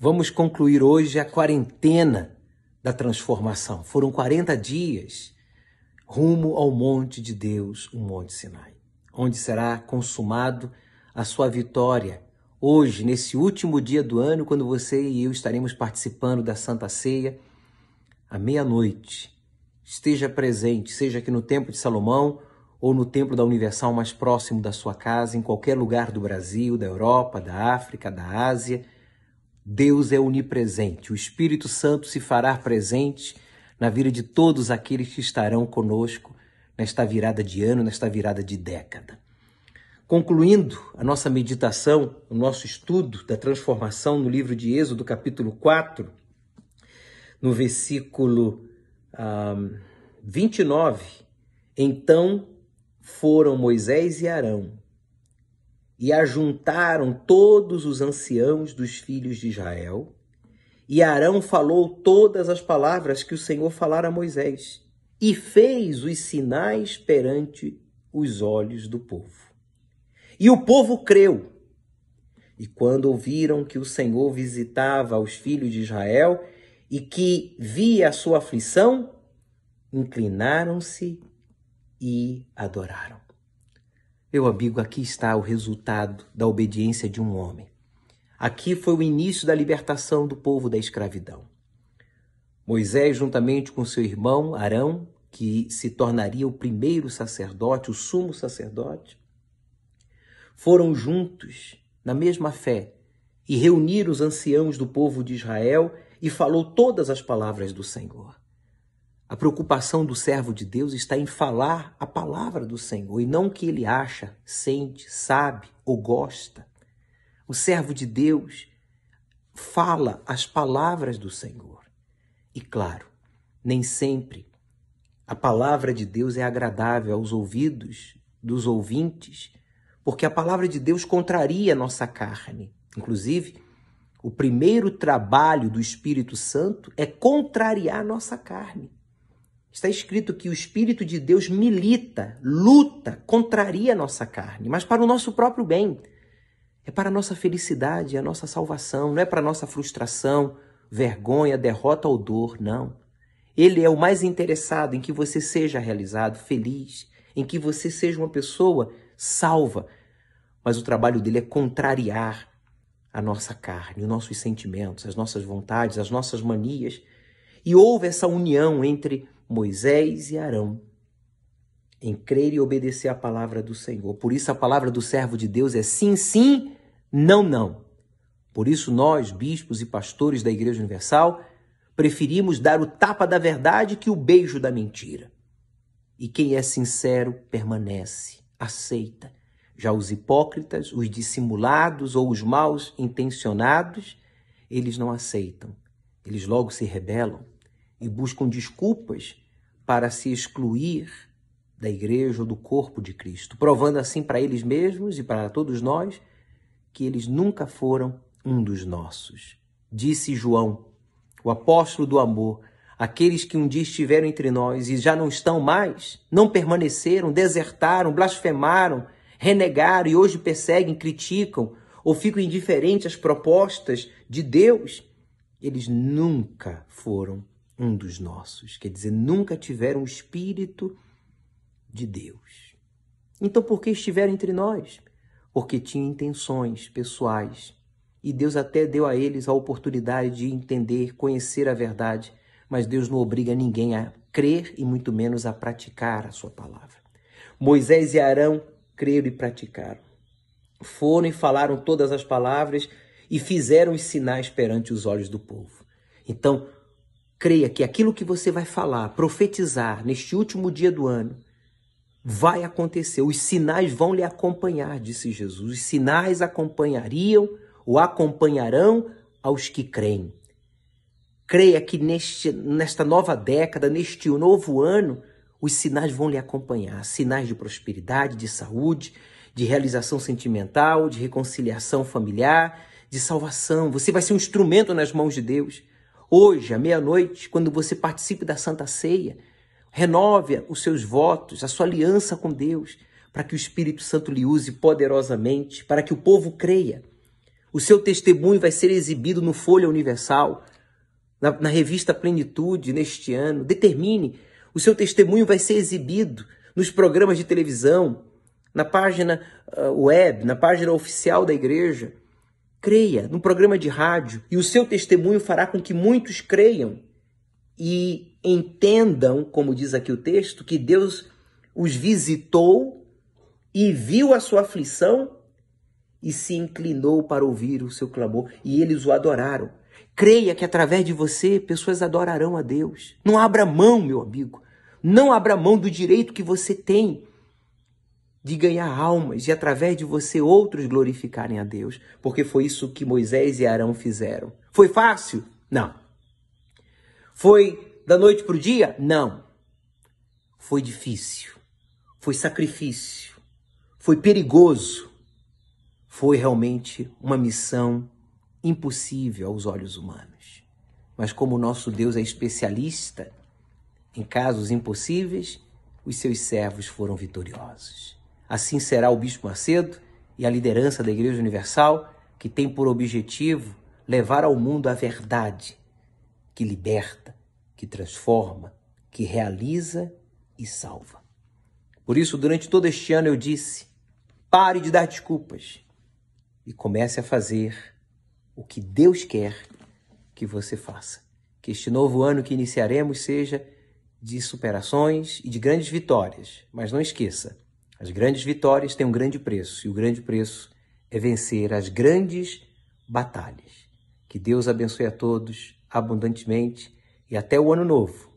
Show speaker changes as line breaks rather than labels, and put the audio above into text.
Vamos concluir hoje a quarentena da transformação. Foram 40 dias rumo ao monte de Deus, o Monte Sinai, onde será consumado a sua vitória. Hoje, nesse último dia do ano, quando você e eu estaremos participando da Santa Ceia, à meia-noite, esteja presente, seja aqui no Templo de Salomão ou no Templo da Universal mais próximo da sua casa, em qualquer lugar do Brasil, da Europa, da África, da Ásia Deus é onipresente. O Espírito Santo se fará presente na vida de todos aqueles que estarão conosco nesta virada de ano, nesta virada de década. Concluindo a nossa meditação, o nosso estudo da transformação no livro de Êxodo, capítulo 4, no versículo um, 29, então foram Moisés e Arão e ajuntaram todos os anciãos dos filhos de Israel. E Arão falou todas as palavras que o Senhor falara a Moisés, e fez os sinais perante os olhos do povo. E o povo creu. E quando ouviram que o Senhor visitava os filhos de Israel e que via a sua aflição, inclinaram-se e adoraram. Meu amigo, aqui está o resultado da obediência de um homem. Aqui foi o início da libertação do povo da escravidão. Moisés, juntamente com seu irmão Arão, que se tornaria o primeiro sacerdote, o sumo sacerdote, foram juntos na mesma fé e reuniram os anciãos do povo de Israel e falou todas as palavras do Senhor. A preocupação do servo de Deus está em falar a palavra do Senhor e não o que ele acha, sente, sabe ou gosta. O servo de Deus fala as palavras do Senhor. E claro, nem sempre a palavra de Deus é agradável aos ouvidos dos ouvintes, porque a palavra de Deus contraria a nossa carne. Inclusive, o primeiro trabalho do Espírito Santo é contrariar a nossa carne. Está escrito que o Espírito de Deus milita, luta, contraria a nossa carne, mas para o nosso próprio bem. É para a nossa felicidade, é a nossa salvação, não é para a nossa frustração, vergonha, derrota ou dor, não. Ele é o mais interessado em que você seja realizado, feliz, em que você seja uma pessoa salva. Mas o trabalho dele é contrariar a nossa carne, os nossos sentimentos, as nossas vontades, as nossas manias. E houve essa união entre Moisés e Arão em crer e obedecer à palavra do Senhor. Por isso a palavra do servo de Deus é sim, sim, não, não. Por isso nós, bispos e pastores da Igreja Universal, preferimos dar o tapa da verdade que o beijo da mentira. E quem é sincero permanece, aceita. Já os hipócritas, os dissimulados ou os mal intencionados, eles não aceitam. Eles logo se rebelam e buscam desculpas para se excluir da igreja ou do corpo de Cristo, provando assim para eles mesmos e para todos nós que eles nunca foram um dos nossos. Disse João, o apóstolo do amor, aqueles que um dia estiveram entre nós e já não estão mais, não permaneceram, desertaram, blasfemaram, renegaram e hoje perseguem, criticam ou ficam indiferentes às propostas de Deus, eles nunca foram um dos nossos. Quer dizer, nunca tiveram o Espírito de Deus. Então, por que estiveram entre nós? Porque tinham intenções pessoais. E Deus até deu a eles a oportunidade de entender, conhecer a verdade, mas Deus não obriga ninguém a crer e muito menos a praticar a sua palavra. Moisés e Arão creram e praticaram. Foram e falaram todas as palavras e fizeram os sinais perante os olhos do povo. Então, creia que aquilo que você vai falar, profetizar neste último dia do ano, vai acontecer, os sinais vão lhe acompanhar, disse Jesus. Os sinais acompanhariam ou acompanharão aos que creem. Creia que neste, nesta nova década, neste novo ano, os sinais vão lhe acompanhar sinais de prosperidade, de saúde, de realização sentimental, de reconciliação familiar, de salvação. Você vai ser um instrumento nas mãos de Deus. Hoje, à meia-noite, quando você participe da Santa Ceia, renove os seus votos, a sua aliança com Deus, para que o Espírito Santo lhe use poderosamente, para que o povo creia. O seu testemunho vai ser exibido no Folha Universal, na, na revista Plenitude neste ano. Determine. O seu testemunho vai ser exibido nos programas de televisão, na página uh, web, na página oficial da igreja. Creia no programa de rádio e o seu testemunho fará com que muitos creiam e entendam, como diz aqui o texto, que Deus os visitou e viu a sua aflição e se inclinou para ouvir o seu clamor e eles o adoraram. Creia que através de você pessoas adorarão a Deus. Não abra mão, meu amigo. Não abra mão do direito que você tem de ganhar almas e através de você outros glorificarem a Deus, porque foi isso que Moisés e Arão fizeram. Foi fácil? Não. Foi da noite para o dia? Não. Foi difícil. Foi sacrifício. Foi perigoso. Foi realmente uma missão impossível aos olhos humanos. Mas como o nosso Deus é especialista em casos impossíveis, os seus servos foram vitoriosos. Assim será o Bispo Macedo e a liderança da Igreja Universal, que tem por objetivo levar ao mundo a verdade que liberta, que transforma, que realiza e salva. Por isso, durante todo este ano eu disse: pare de dar desculpas e comece a fazer o que Deus quer que você faça. Que este novo ano que iniciaremos seja de superações e de grandes vitórias. Mas não esqueça, as grandes vitórias têm um grande preço, e o grande preço é vencer as grandes batalhas. Que Deus abençoe a todos abundantemente e até o ano novo.